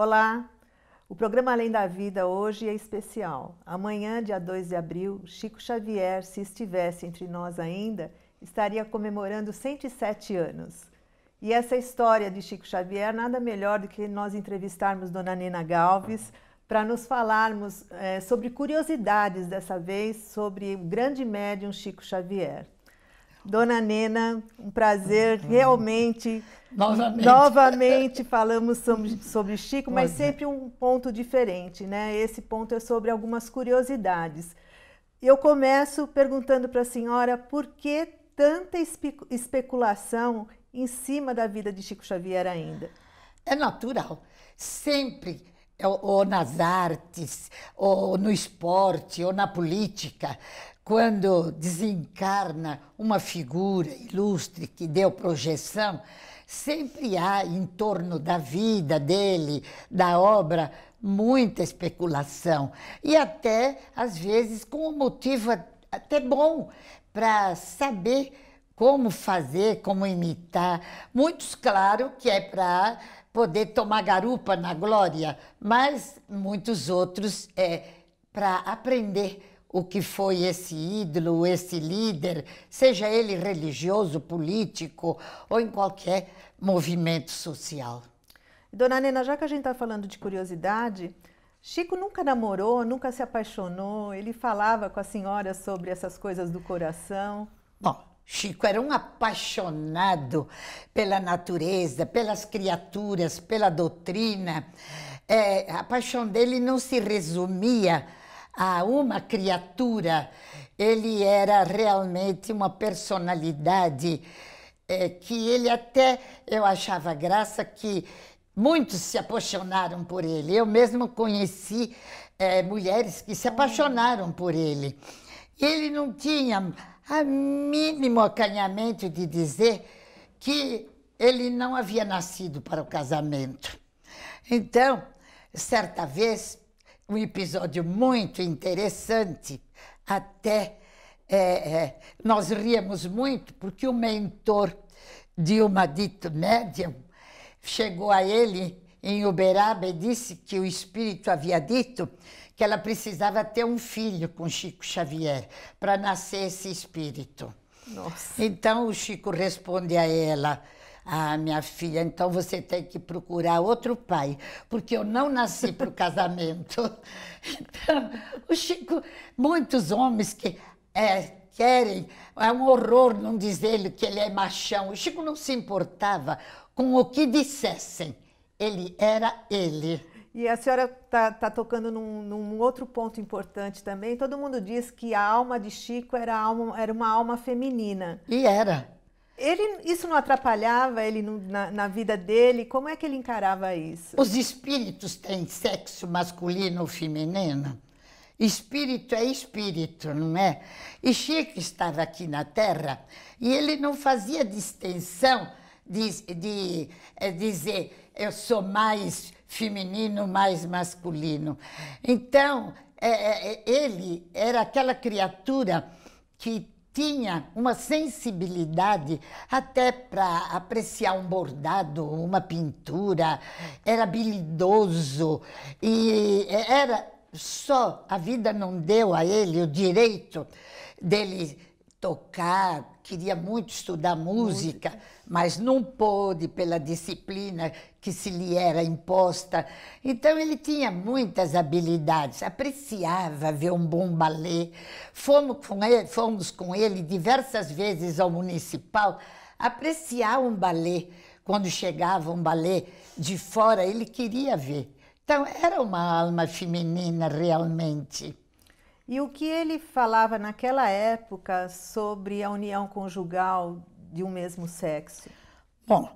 Olá! O programa Além da Vida hoje é especial. Amanhã, dia 2 de abril, Chico Xavier, se estivesse entre nós ainda, estaria comemorando 107 anos. E essa história de Chico Xavier, nada melhor do que nós entrevistarmos Dona Nina Galves para nos falarmos é, sobre curiosidades dessa vez sobre o grande médium Chico Xavier. Dona Nena, um prazer uhum. realmente. Novamente. Novamente falamos uhum. sobre, Chico, mas Olha. É. sempre um ponto diferente, né? Esse ponto é sobre algumas curiosidades. Eu começo perguntando para a senhora por que tanta espe especulação em cima da vida de Chico Xavier ainda? É natural. Sempre é, ou nas artes, ou no esporte, ou na política, quando desencarna uma figura ilustre que deu projeção, sempre há em torno da vida dele, da obra, muita especulação. E até, às vezes, com um motivo até bom para saber como fazer, como imitar. Muitos, claro, que é para poder tomar garupa na glória, mas muitos outros é para aprender o que foi esse ídolo, esse líder, seja ele religioso, político ou em qualquer movimento social. Dona Nena, já que a gente está falando de curiosidade, Chico nunca namorou, nunca se apaixonou, ele falava com a senhora sobre essas coisas do coração. Bom, Chico era um apaixonado pela natureza, pelas criaturas, pela doutrina. É, a paixão dele não se resumia a uma criatura, ele era realmente uma personalidade é, que ele até, eu achava graça que muitos se apaixonaram por ele. Eu mesmo conheci é, mulheres que se apaixonaram por ele. Ele não tinha a mínimo acanhamento de dizer que ele não havia nascido para o casamento. Então, certa vez, um episódio muito interessante, até é, é, nós ríamos muito, porque o mentor de uma dito médium chegou a ele em Uberaba e disse que o espírito havia dito que ela precisava ter um filho com Chico Xavier para nascer esse espírito. Nossa. Então o Chico responde a ela: ah, minha filha, então você tem que procurar outro pai, porque eu não nasci para o casamento. Então, o Chico, muitos homens que é, querem, é um horror não dizer que ele é machão. O Chico não se importava com o que dissessem, ele era ele. E a senhora está tá tocando num, num, outro ponto importante também. Todo mundo diz que a alma de Chico era, alma, era uma alma feminina. E era. Ele, isso não atrapalhava ele na, na, vida dele? Como é que ele encarava isso? Os espíritos têm sexo masculino ou feminino. Espírito é espírito, não é? E Chico estava aqui na Terra e ele não fazia distinção de, de é, dizer eu sou mais feminino, mais masculino. Então, é, é, é ele era aquela criatura que tinha uma sensibilidade até para apreciar um bordado, uma pintura, era habilidoso e eh, era só a vida não deu a ele o direito dele tocar, queria muito estudar música, música, mas não pôde pela disciplina que se lhe era imposta. Então ele tinha muitas habilidades, apreciava ver um bom balé. Fomos com ele, fomos com ele diversas vezes ao municipal apreciar um balé. Quando chegava um balé de fora, ele queria ver. Então era uma alma feminina realmente. E o que ele falava naquela época sobre a união conjugal de um mesmo sexo? Bom,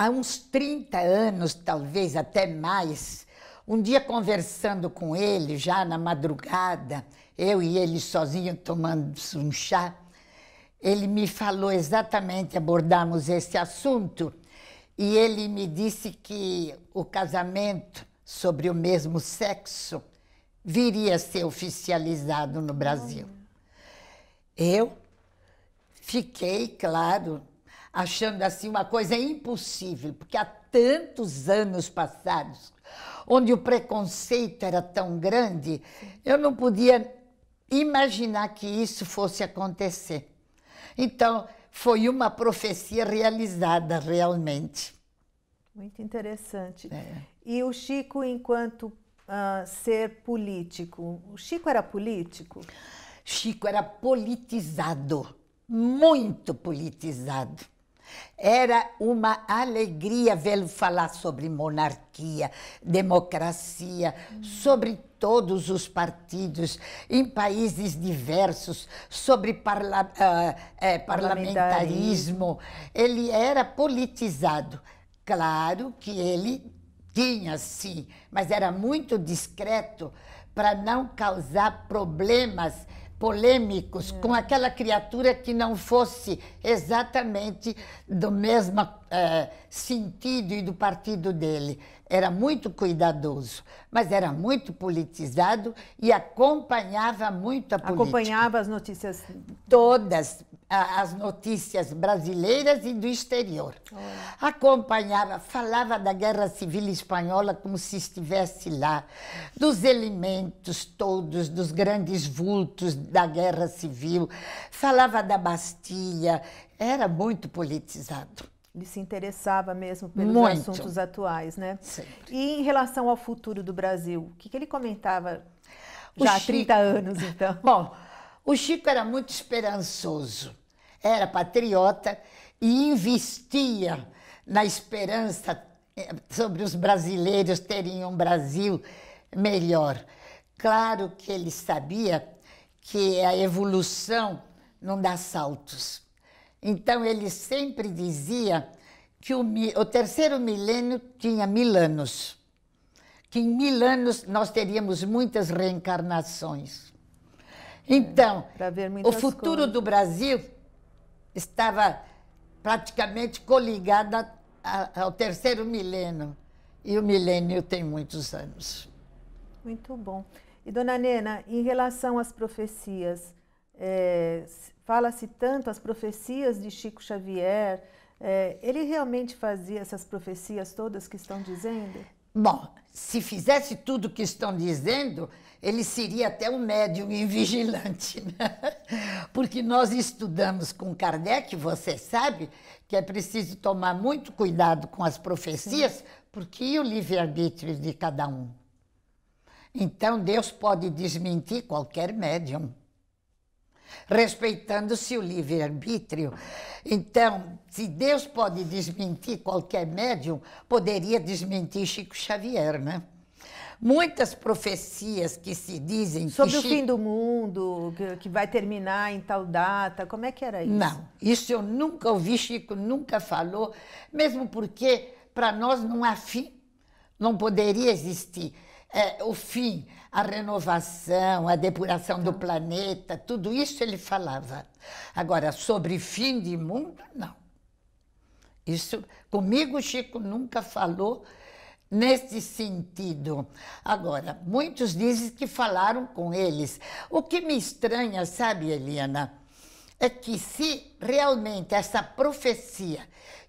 há uns 30 anos, talvez até mais, um dia conversando com ele, já na madrugada, eu e ele sozinho tomando um chá, ele me falou exatamente, abordamos esse assunto, e ele me disse que o casamento sobre o mesmo sexo viria a ser oficializado no Brasil. Eu fiquei, claro, achando assim uma coisa impossível, porque há tantos anos passados, onde o preconceito era tão grande, eu não podia imaginar que isso fosse acontecer. Então, foi uma profecia realizada realmente. Muito interessante. É. E o Chico, enquanto uh, ser político, o Chico era político? Chico era politizado, muito politizado. Era uma alegria vê-lo falar sobre monarquia, democracia, sobre todos os partidos, em países diversos, sobre parla uh, é, parlamentarismo. Ele era politizado. Claro que ele tinha, sim, mas era muito discreto para não causar problemas polêmicos é. com aquela criatura que não fosse exatamente do mesma uh, sentido e do partido dele. Era muito cuidadoso, mas era muito politizado e acompanhava muito a política. Acompanhava as notícias? Todas as notícias brasileiras e do exterior. Oh. Acompanhava, falava da Guerra Civil Espanhola como se estivesse lá, dos elementos todos, dos grandes vultos da Guerra Civil, falava da Bastilha, era muito politizado. Ele se interessava mesmo pelos Muito. assuntos atuais, né? Sempre. E em relação ao futuro do Brasil, o que, que ele comentava já Chico, há 30 anos, então? Bom, o Chico era muito esperançoso, era patriota e investia na esperança eh, sobre os brasileiros terem um Brasil melhor. Claro que ele sabia que a evolução não dá saltos então ele sempre dizia que o, o terceiro milênio tinha mil anos, que em mil anos nós teríamos muitas reencarnações. É, então, é, o futuro coisas. do Brasil estava praticamente coligado ao terceiro milênio. E o milênio tem muitos anos. Muito bom. E, dona Nena, em relação às profecias, é, fala-se tanto as profecias de Chico Xavier. É, ele realmente fazia essas profecias todas que estão dizendo? Bom, se fizesse tudo o que estão dizendo, ele seria até um médium e vigilante, né? Porque nós estudamos com Kardec, você sabe, que é preciso tomar muito cuidado com as profecias, Sim. porque o livre-arbítrio de cada um. Então, Deus pode desmentir qualquer médium respeitando-se o livre-arbítrio. Então, se Deus pode desmentir qualquer médium, poderia desmentir Chico Xavier, né? Muitas profecias que se dizem sobre o Chico... fim do mundo, que vai terminar em tal data, como é que era isso? Não, isso eu nunca ouvi, Chico nunca falou, mesmo porque para nós não há fim, não poderia existir é, o fim, a renovação, a depuração do tá. planeta, tudo isso ele falava. Agora, sobre fim de mundo, não. Isso, comigo, Chico nunca falou nesse sentido. Agora, muitos dizem que falaram com eles. O que me estranha, sabe, Helena, é que se realmente essa profecia,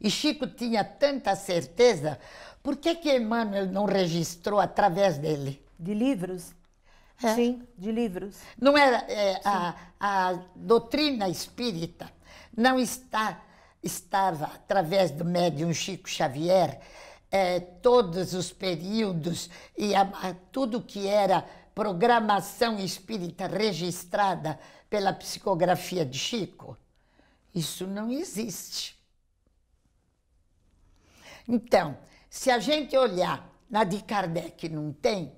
e Chico tinha tanta certeza, por que que Emmanuel não registrou através dele? De livros? É. Sim, de livros. Não era é, é, a, a doutrina espírita não está estava através do médium Chico Xavier é, todos os períodos e a, a, tudo que era programação espírita registrada pela psicografia de Chico. Isso não existe. Então, se a gente olhar na de Kardec não tem,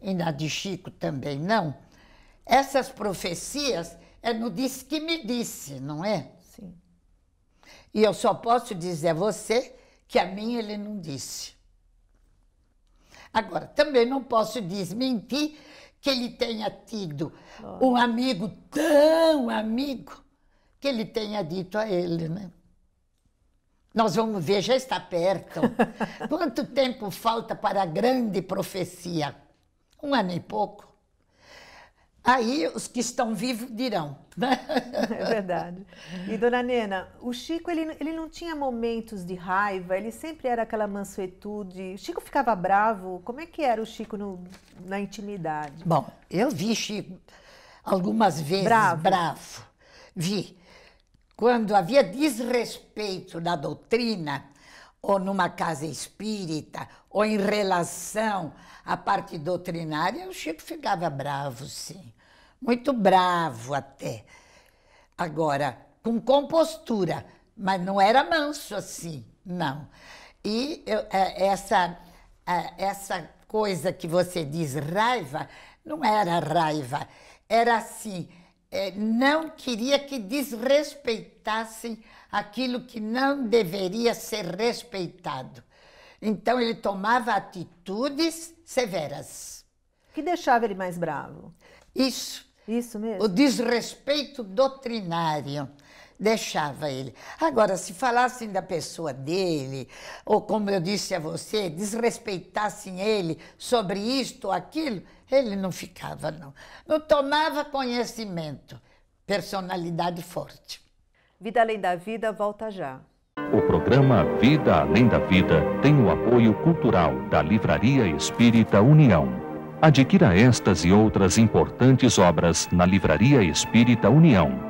e na de Chico também não, essas profecias é no disse que me disse, não é? Sim. E eu só posso dizer a você que a mim ele não disse. Agora, também não posso desmentir que ele tenha tido Nossa. um amigo tão amigo que ele tenha dito a ele, né? Nós vamos ver, já está perto. Quanto tempo falta para a grande profecia? Um ano e pouco. Aí os que estão vivos dirão. Né? É verdade. E dona Nena, o Chico ele, ele não tinha momentos de raiva, ele sempre era aquela mansuetude. O Chico ficava bravo. Como é que era o Chico no, na intimidade? Bom, eu vi Chico algumas vezes bravo. bravo. Vi quando havia desrespeito na doutrina, ou numa casa espírita, ou em relação à parte doutrinária, o Chico ficava bravo, sim. Muito bravo até. Agora, com compostura, mas não era manso assim, não. E eu, é, essa, é, essa coisa que você diz raiva, não era raiva, era assim é, não queria que desrespeitassem aquilo que não deveria ser respeitado. Então ele tomava atitudes severas. Que deixava ele mais bravo. Isso. Isso mesmo. O desrespeito doutrinário deixava ele. Agora, se falassem da pessoa dele, ou como eu disse a você, desrespeitassem ele sobre isto ou aquilo, ele não ficava, não. Não tomava conhecimento. Personalidade forte. Vida Além da Vida volta já. O programa Vida Além da Vida tem o apoio cultural da Livraria Espírita União. Adquira estas e outras importantes obras na Livraria Espírita União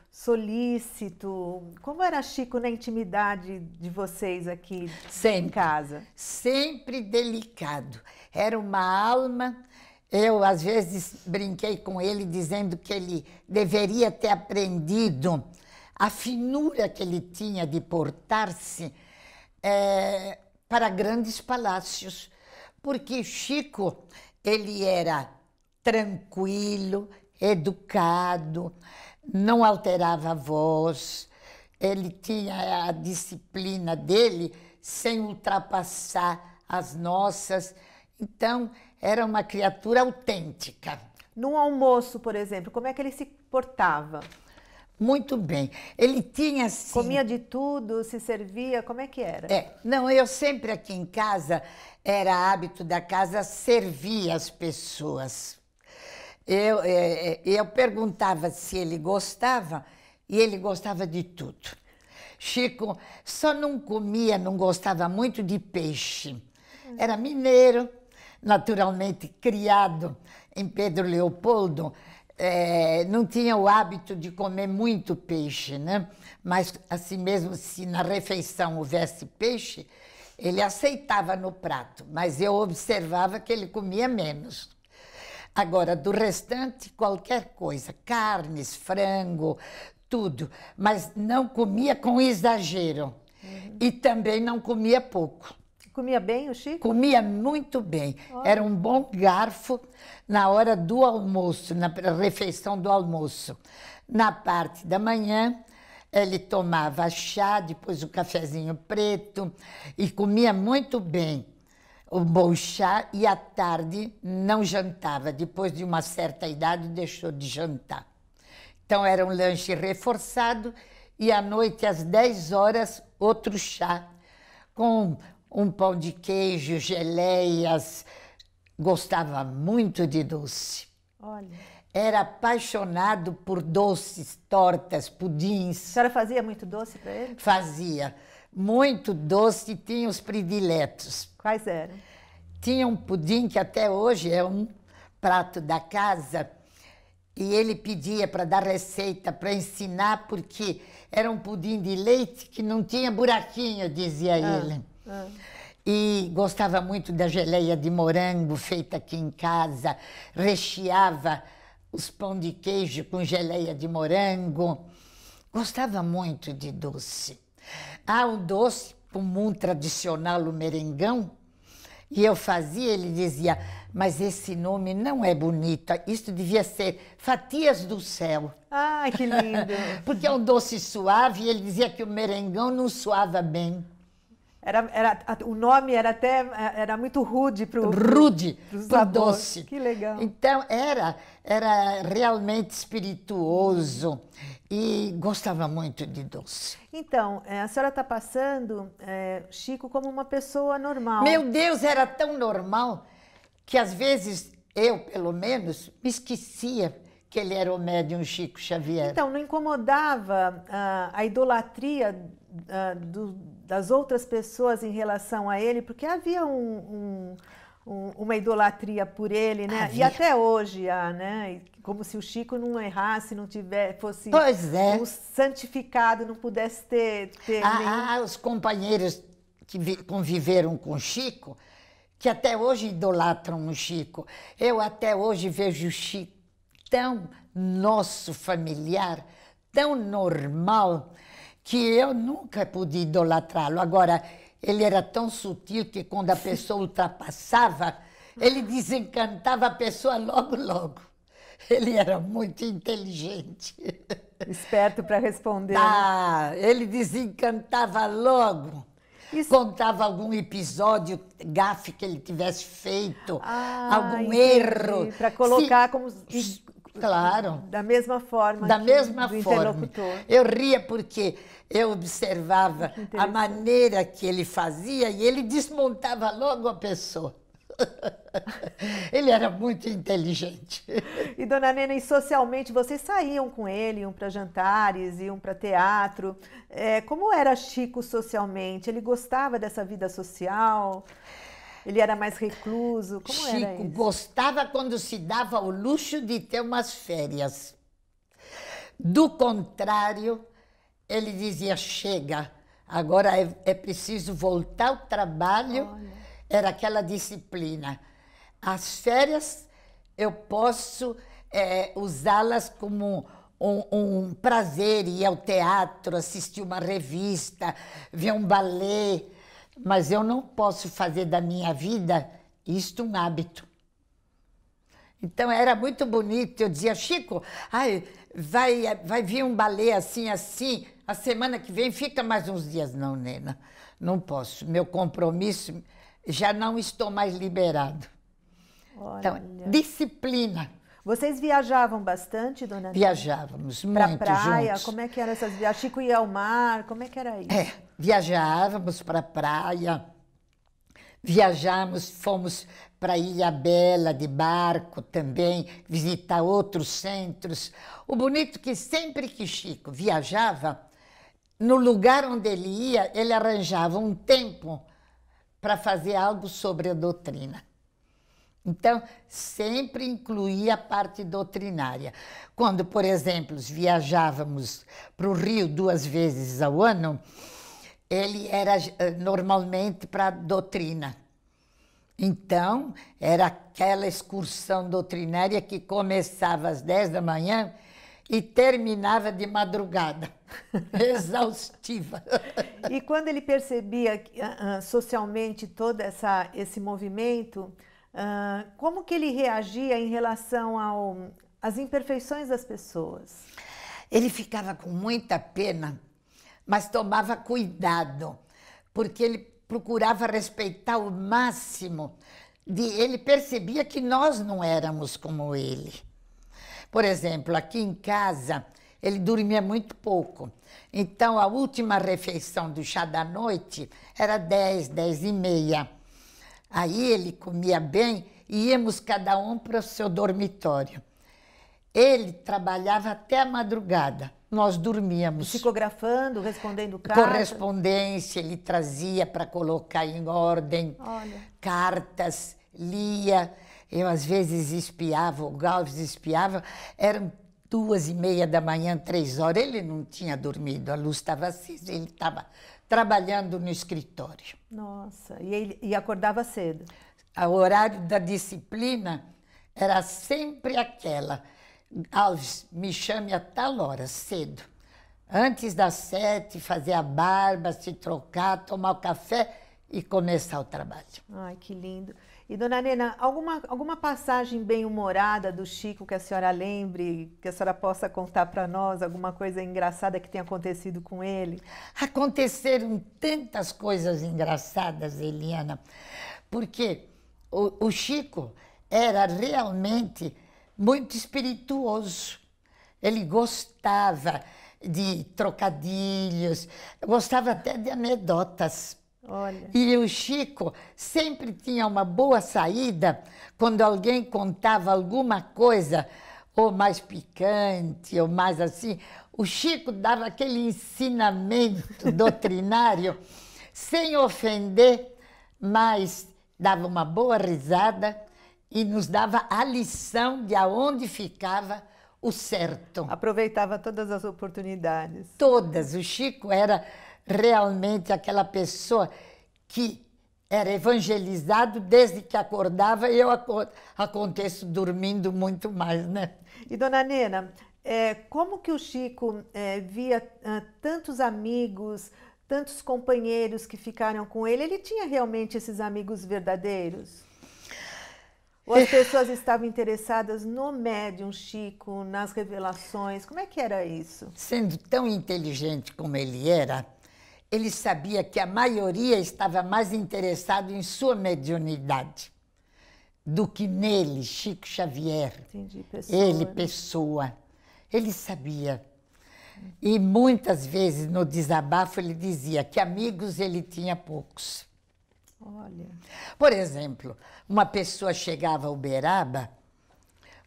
solícito. Como era Chico na intimidade de vocês aqui sempre, em casa? Sempre delicado. Era uma alma. Eu, às vezes, brinquei com ele dizendo que ele deveria ter aprendido a finura que ele tinha de portar-se é, para grandes palácios. Porque Chico, ele era tranquilo, educado, não alterava a voz, ele tinha a disciplina dele sem ultrapassar as nossas. Então, era uma criatura autêntica. Num almoço, por exemplo, como é que ele se portava? Muito bem. Ele tinha assim... Comia de tudo, se servia, como é que era? É, não, eu sempre aqui em casa, era hábito da casa servir as pessoas. Eu, é, é, eu perguntava se ele gostava e ele gostava de tudo. Chico só não comia, não gostava muito de peixe. Era mineiro, naturalmente criado em Pedro Leopoldo, é, não tinha o hábito de comer muito peixe, né? Mas assim mesmo, se na refeição houvesse peixe, ele aceitava no prato, mas eu observava que ele comia menos. Agora, do restante, qualquer coisa, carnes, frango, tudo, mas não comia com exagero. Uhum. E também não comia pouco. Comia bem o Chico? Comia muito bem. Era um bom garfo na hora do almoço, na refeição do almoço. Na parte da manhã, ele tomava chá, depois o cafezinho preto e comia muito bem um bom chá e à tarde não jantava. Depois de uma certa idade deixou de jantar. Então era um lanche reforçado e à noite às 10 horas outro chá com um pão de queijo, geleias. Gostava muito de doce. Olha. Era apaixonado por doces, tortas, pudins. A senhora fazia muito doce para ele? Fazia. Muito doce e tinha os prediletos Quais eram? Tinha um pudim que até hoje é um prato da casa e ele pedia para dar receita, para ensinar, porque era um pudim de leite que não tinha buraquinho, dizia ah, ele. Ah. E gostava muito da geleia de morango feita aqui em casa, recheava os pão de queijo com geleia de morango. Gostava muito de doce. Ah, um doce pulmão tipo tradicional, o merengão, e eu fazia, ele dizia, mas esse nome não é bonito, isso devia ser Fatias do Céu. Ah, que lindo! Porque é um doce suave, e ele dizia que o merengão não suava bem. Era, era, o nome era até era muito rude para o rude para doce. Que legal. Então era era realmente espirituoso e gostava muito de doce. Então é, a senhora está passando é, Chico como uma pessoa normal. Meu Deus, era tão normal que às vezes eu pelo menos me esquecia que ele era o médium Chico Xavier. Então, não incomodava ah, a idolatria ah, do, das outras pessoas em relação a ele, porque havia um, um, um, uma idolatria por ele, né? Havia. E até hoje há, né? Como se o Chico não errasse, não tivesse, fosse é. um santificado, não pudesse ter. ter ah, nenhum... ah, os companheiros que conviveram com o Chico, que até hoje idolatram o Chico. Eu até hoje vejo o Chico tão nosso familiar, tão normal, que eu nunca pude idolatrá-lo. Agora, ele era tão sutil que quando a pessoa ultrapassava, ele desencantava a pessoa logo, logo. Ele era muito inteligente. Esperto para responder. Ah, né? ele desencantava logo. Isso. Contava algum episódio, gafe que ele tivesse feito, ah, algum entendi. erro. Para colocar Se, como Claro. Da mesma forma. Da mesma forma. Eu ria porque eu observava a maneira que ele fazia e ele desmontava logo a pessoa. ele era muito inteligente. E dona Nena, e socialmente vocês saíam com ele, iam para jantares, iam para teatro. É, como era Chico socialmente? Ele gostava dessa vida social? Ele era mais recluso? Como Chico era isso? gostava quando se dava o luxo de ter umas férias. Do contrário, ele dizia: chega, agora é, é preciso voltar ao trabalho. Olha. Era aquela disciplina. As férias eu posso é, usá-las como um, um, prazer ir ao teatro, assistir uma revista, ver um ballet mas eu não posso fazer da minha vida isto um hábito. Então era muito bonito. Eu dizia, Chico, ai, vai, vai vir um balé assim, assim, a semana que vem fica mais uns dias. Não, Nena, não posso. Meu compromisso, já não estou mais liberado. Então, Olha. Então, disciplina. Vocês viajavam bastante, dona Viajávamos muito muito pra praia, juntos. como é que era essas viagens? Chico ia ao mar, como é que era isso? É, viajávamos para praia, viajamos, fomos para Ilha Bela de barco também, visitar outros centros. O bonito é que sempre que Chico viajava, no lugar onde ele ia, ele arranjava um tempo para fazer algo sobre a doutrina. Então, sempre incluía a parte doutrinária. Quando, por exemplo, viajávamos para o Rio duas vezes ao ano, ele era eh, normalmente para doutrina. Então, era aquela excursão doutrinária que começava às 10 da manhã e terminava de madrugada, exaustiva. e quando ele percebia ah, ah, socialmente todo essa, esse movimento, ah, como que ele reagia em relação ao, às imperfeições das pessoas? Ele ficava com muita pena, mas tomava cuidado, porque ele procurava respeitar o máximo. De, ele percebia que nós não éramos como ele. Por exemplo, aqui em casa, ele dormia muito pouco. Então, a última refeição do chá da noite era 10, 10 e meia. Aí ele comia bem e íamos cada um para o seu dormitório. Ele trabalhava até a madrugada. Nós dormíamos. Psicografando, respondendo cartas. Correspondência, ele trazia para colocar em ordem. Olha. Cartas, lia. Eu, às vezes, espiava, o Galves espiava. Eram duas e meia da manhã, três horas. Ele não tinha dormido, a luz estava acesa, ele estava trabalhando no escritório. Nossa, e, ele, e acordava cedo? O horário da disciplina era sempre aquela. Alves, me chame a tal hora, cedo. Antes das sete, fazer a barba, se trocar, tomar o café e começar o trabalho. Ai, que lindo. E dona Nena, alguma, alguma passagem bem-humorada do Chico que a senhora lembre, que a senhora possa contar para nós, alguma coisa engraçada que tenha acontecido com ele? Aconteceram tantas coisas engraçadas, Eliana, porque o, o Chico era realmente muito espirituoso. Ele gostava de trocadilhos, gostava até de anedotas Olha. E o Chico sempre tinha uma boa saída quando alguém contava alguma coisa, ou mais picante, ou mais assim. O Chico dava aquele ensinamento doutrinário, sem ofender, mas dava uma boa risada e nos dava a lição de aonde ficava o certo. Aproveitava todas as oportunidades. Todas. O Chico era realmente aquela pessoa que era evangelizado desde que acordava e eu aconteço dormindo muito mais, né? E dona Nena, é, como que o Chico é, via tantos amigos, tantos companheiros que ficaram com ele? Ele tinha realmente esses amigos verdadeiros? Ou as pessoas estavam interessadas no médium Chico, nas revelações? Como é que era isso? Sendo tão inteligente como ele era, ele sabia que a maioria estava mais interessado em sua mediunidade do que nele, Chico Xavier. Entendi, pessoa, ele, né? pessoa. Ele sabia. E muitas vezes no desabafo ele dizia que amigos ele tinha poucos. Olha. Por exemplo, uma pessoa chegava ao Uberaba,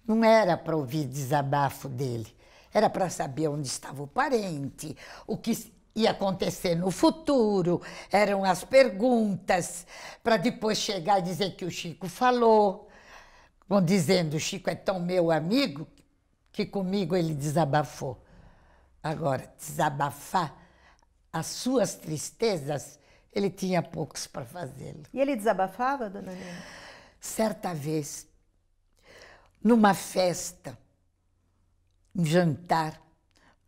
não era para ouvir desabafo dele, era para saber onde estava o parente, o que ia acontecer no futuro, eram as perguntas, para depois chegar e dizer que o Chico falou, vão dizendo, o Chico é tão meu amigo que comigo ele desabafou. Agora, desabafar as suas tristezas, ele tinha poucos para fazê-lo. E ele desabafava, dona Helena? Certa vez, numa festa, um jantar,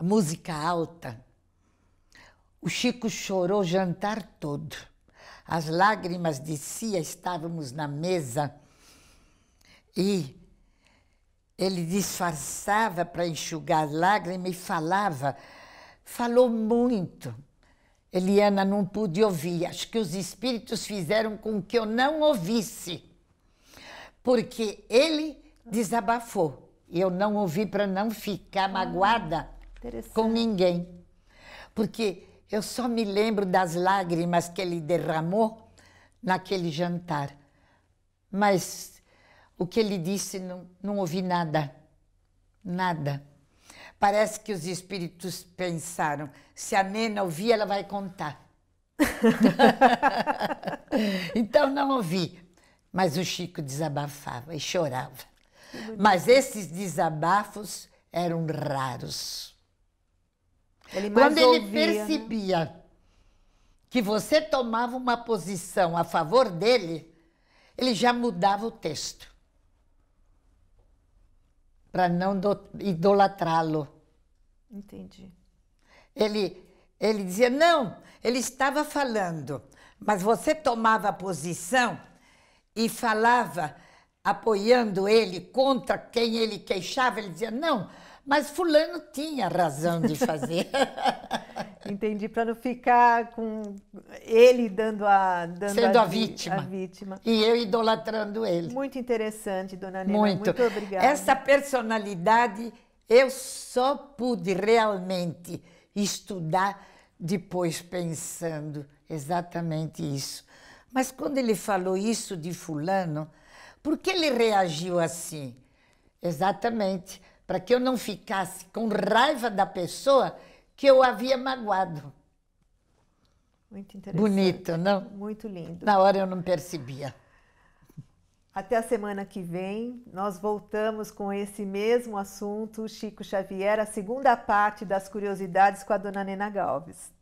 música alta, o Chico chorou o jantar todo. As lágrimas de Cia estávamos na mesa e ele disfarçava para enxugar as lágrimas e falava. Falou muito. Eliana não pude ouvir. Acho que os espíritos fizeram com que eu não ouvisse, porque ele desabafou. e Eu não ouvi para não ficar hum, magoada com ninguém. Porque eu só me lembro das lágrimas que ele derramou naquele jantar. Mas o que ele disse, não, não ouvi nada. Nada. Parece que os espíritos pensaram: se a Nena ouvir, ela vai contar. então não ouvi. Mas o Chico desabafava e chorava. Mas esses desabafos eram raros. Ele Quando ouvia, ele percebia né? que você tomava uma posição a favor dele, ele já mudava o texto para não idolatrá-lo. Entendi. Ele, ele dizia, não, ele estava falando, mas você tomava posição e falava apoiando ele contra quem ele queixava, ele dizia, não, mas fulano tinha razão de fazer. Entendi, para não ficar com ele dando a dando sendo a, a, vítima. a, vítima. E eu idolatrando ele. Muito interessante, dona Nina. Muito. Muito obrigada. Essa personalidade eu só pude realmente estudar depois pensando exatamente isso. Mas quando ele falou isso de fulano, por que ele reagiu assim? Exatamente para que eu não ficasse com raiva da pessoa que eu havia magoado. Muito interessante. Bonito, não? Muito lindo. Na hora eu não percebia. Até a semana que vem, nós voltamos com esse mesmo assunto, Chico Xavier, a segunda parte das curiosidades com a dona Nena Galves.